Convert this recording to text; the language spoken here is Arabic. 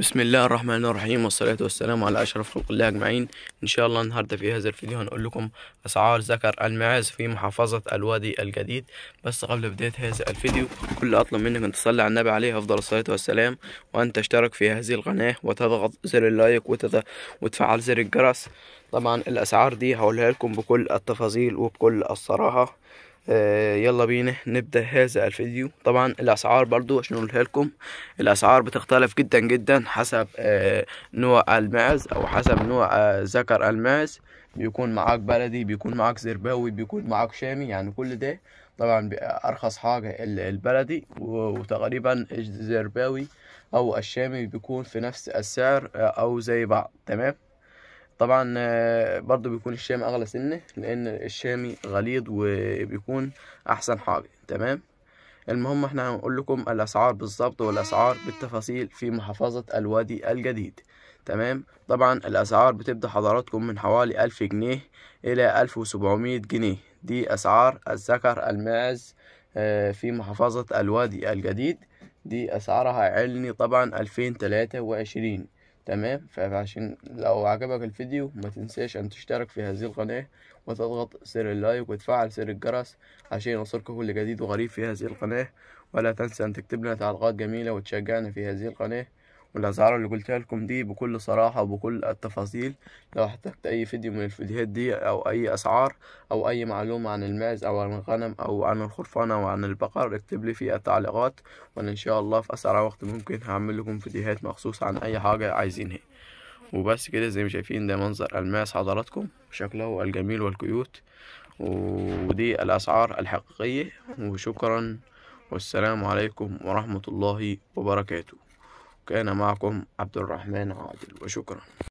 بسم الله الرحمن الرحيم والصلاة والسلام على أشرف خلق الله أجمعين إن شاء الله النهاردة في هذا الفيديو هنقول لكم أسعار ذكر المعاز في محافظة الوادي الجديد بس قبل بداية هذا الفيديو كل أطلب منك أن تصلي على النبي عليه أفضل الصلاة والسلام وأن تشترك في هذه القناة وتضغط زر اللايك وتد... وتفعل زر الجرس طبعا الأسعار دي هقولها لكم بكل التفاصيل وبكل الصراحة آه، يلا بينا نبدأ هذا الفيديو طبعا الأسعار برضو عشان أقولها لكم الأسعار بتختلف جدا جدا حسب آه، نوع المعز أو حسب نوع آه، ذكر المعز بيكون معاك بلدي بيكون معاك زرباوي بيكون معاك شامي يعني كل ده طبعا أرخص حاجة البلدي وتقريبا الزرباوي أو الشامي بيكون في نفس السعر أو زي بعض تمام طبعا آه، برضو بيكون الشامي اغلى سنه لان الشامي غليظ وبيكون احسن حاجه تمام المهم احنا هنقول لكم الاسعار بالظبط والاسعار بالتفاصيل في محافظه الوادي الجديد تمام طبعا الاسعار بتبدا حضراتكم من حوالي ألف جنيه الى ألف وسبعمية جنيه دي اسعار الذكر الماعز آه، في محافظه الوادي الجديد دي اسعارها علني طبعا ألفين تلاتة وعشرين تمام فعشان لو عجبك الفيديو ما تنساش ان تشترك في هذه القناة وتضغط زر اللايك وتفعل زر الجرس عشان يوصلك كل جديد وغريب في هذه القناة ولا تنسى ان تكتب لنا تعليقات جميلة وتشجعنا في هذه القناة والأسعار اللي قلتها لكم دي بكل صراحة وبكل التفاصيل لو احتجت أي فيديو من الفيديوهات دي أو أي أسعار أو أي معلومة عن الماس أو عن الغنم أو عن الخرفانة أو عن البقر اكتب لي في التعليقات وأنا إن شاء الله في أسرع وقت ممكن هعمل لكم فيديوهات مخصوص عن أي حاجة عايزينها وبس كده زي ما شايفين ده منظر الماس حضراتكم شكله الجميل والكيوت ودي الأسعار الحقيقية وشكرا والسلام عليكم ورحمة الله وبركاته كان معكم عبد الرحمن عادل وشكرا